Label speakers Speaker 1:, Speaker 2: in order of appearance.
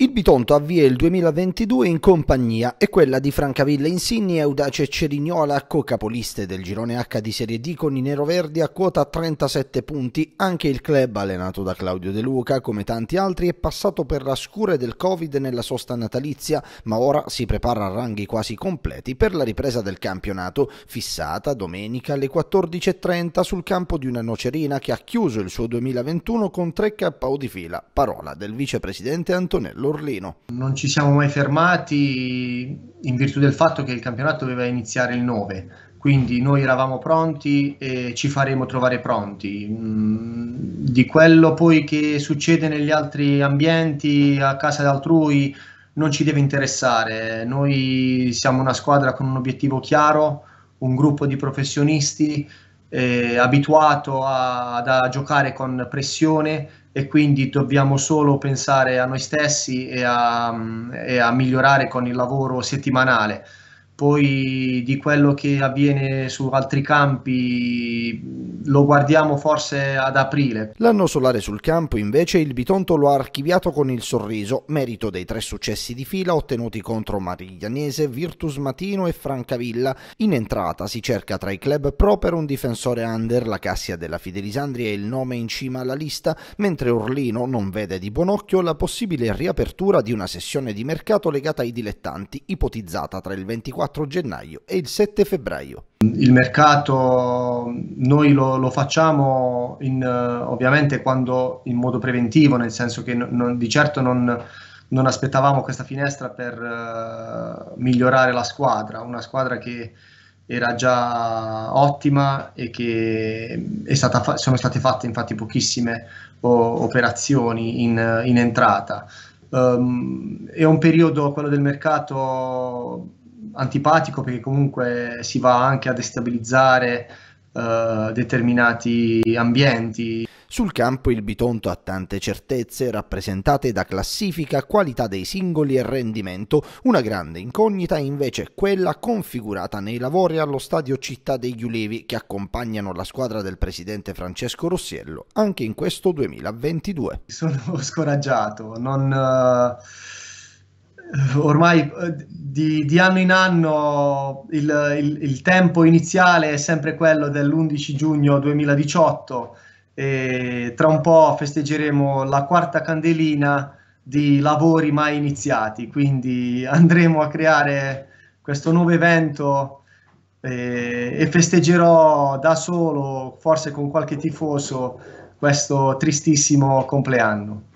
Speaker 1: Il Bitonto avvia il 2022 in compagnia e quella di Francavilla Insigni, e Audace Cerignola, co-capoliste del girone H di Serie D con i neroverdi a quota 37 punti. Anche il club, allenato da Claudio De Luca, come tanti altri, è passato per la scure del Covid nella sosta natalizia, ma ora si prepara a ranghi quasi completi per la ripresa del campionato, fissata domenica alle 14.30 sul campo di una nocerina che ha chiuso il suo 2021 con 3 KO di fila. Parola del vicepresidente Antonello dell'Orleno.
Speaker 2: Non ci siamo mai fermati in virtù del fatto che il campionato doveva iniziare il 9, quindi noi eravamo pronti e ci faremo trovare pronti. Mm, di quello poi che succede negli altri ambienti, a casa d'altrui, non ci deve interessare. Noi siamo una squadra con un obiettivo chiaro, un gruppo di professionisti eh, abituato a, a, giocare con pressione e quindi dobbiamo solo pensare a noi stessi e a, e a migliorare con il lavoro settimanale. Poi di quello che avviene su altri campi lo guardiamo forse ad aprile.
Speaker 1: L'anno solare sul campo invece il Bitonto lo ha archiviato con il sorriso, merito dei tre successi di fila ottenuti contro Mariglianese, Virtus Matino e Francavilla. In entrata si cerca tra i club pro per un difensore under, la Cassia della Fidelisandria è il nome in cima alla lista, mentre Orlino non vede di buon occhio la possibile riapertura di una sessione di mercato legata ai dilettanti, ipotizzata tra il 24 gennaio e il 7 febbraio.
Speaker 2: Il mercato noi lo, lo facciamo in, eh, ovviamente quando in modo preventivo, nel senso che non, di certo non, non, aspettavamo questa finestra per uh, migliorare la squadra, una squadra che era già ottima e che fa- sono state fatte infatti pochissime o- operazioni in, in entrata. Um, è un periodo, quello del mercato, antipatico perché comunque si va anche a destabilizzare eh, determinati
Speaker 1: ambienti. Sul campo il Bitonto ha tante certezze rappresentate da classifica, qualità dei singoli e rendimento. Una grande incognita invece è quella configurata nei lavori allo stadio Città degli Ulivi che accompagnano la squadra del presidente Francesco Rossiello anche in questo 2022.
Speaker 2: Sono scoraggiato, non... Uh ormai eh, di, di, anno in anno il, il, il, tempo iniziale è sempre quello dell'11 giugno 2018 e tra un po' festeggeremo la quarta candelina di lavori mai iniziati, quindi andremo a creare questo nuovo evento e, eh, e festeggerò da solo, forse con qualche tifoso, questo tristissimo compleanno.